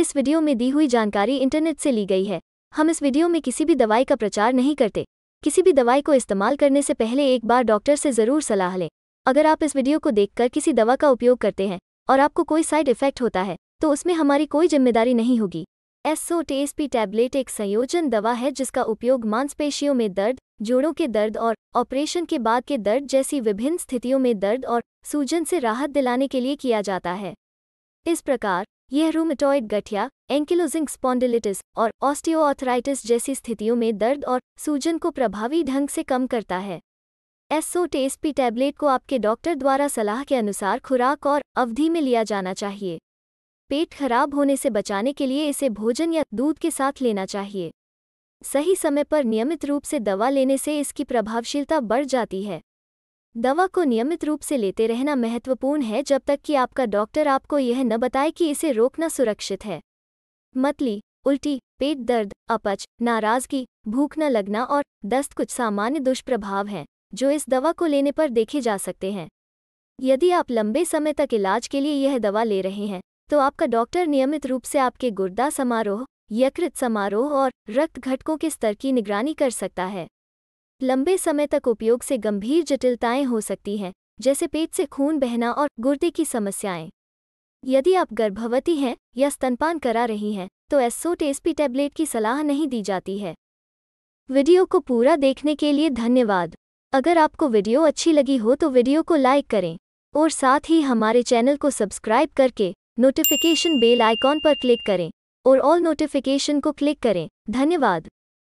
इस वीडियो में दी हुई जानकारी इंटरनेट से ली गई है हम इस वीडियो में किसी भी दवाई का प्रचार नहीं करते किसी भी दवाई को इस्तेमाल करने से पहले एक बार डॉक्टर से ज़रूर सलाह लें अगर आप इस वीडियो को देखकर किसी दवा का उपयोग करते हैं और आपको कोई साइड इफेक्ट होता है तो उसमें हमारी कोई जिम्मेदारी नहीं होगी एसओ टेस्पी टैबलेट एक संयोजन दवा है जिसका उपयोग मांसपेशियों में दर्द जोड़ों के दर्द और ऑपरेशन के बाद के दर्द जैसी विभिन्न स्थितियों में दर्द और सूजन से राहत दिलाने के लिए किया जाता है इस प्रकार यह रूमेटॉइड गठिया एंकिलोजिंग स्पॉन्डिलिटिस और ऑस्टियोआर्थराइटिस जैसी स्थितियों में दर्द और सूजन को प्रभावी ढंग से कम करता है एसोटेस्पी टैबलेट को आपके डॉक्टर द्वारा सलाह के अनुसार खुराक और अवधि में लिया जाना चाहिए पेट खराब होने से बचाने के लिए इसे भोजन या दूध के साथ लेना चाहिए सही समय पर नियमित रूप से दवा लेने से इसकी प्रभावशीलता बढ़ जाती है दवा को नियमित रूप से लेते रहना महत्वपूर्ण है जब तक कि आपका डॉक्टर आपको यह न बताए कि इसे रोकना सुरक्षित है मतली उल्टी पेट दर्द अपच नाराजगी भूख न लगना और दस्त कुछ सामान्य दुष्प्रभाव हैं जो इस दवा को लेने पर देखे जा सकते हैं यदि आप लंबे समय तक इलाज के लिए यह दवा ले रहे हैं तो आपका डॉक्टर नियमित रूप से आपके गुर्दा समारोह यकृत समारोह और रक्त घटकों के स्तर की निगरानी कर सकता है लंबे समय तक उपयोग से गंभीर जटिलताएं हो सकती हैं जैसे पेट से खून बहना और गुर्दे की समस्याएं यदि आप गर्भवती हैं या स्तनपान करा रही हैं तो एसोटेस्पी टैबलेट की सलाह नहीं दी जाती है वीडियो को पूरा देखने के लिए धन्यवाद अगर आपको वीडियो अच्छी लगी हो तो वीडियो को लाइक करें और साथ ही हमारे चैनल को सब्सक्राइब करके नोटिफिकेशन बेल आइकॉन पर क्लिक करें और ऑल नोटिफिकेशन को क्लिक करें धन्यवाद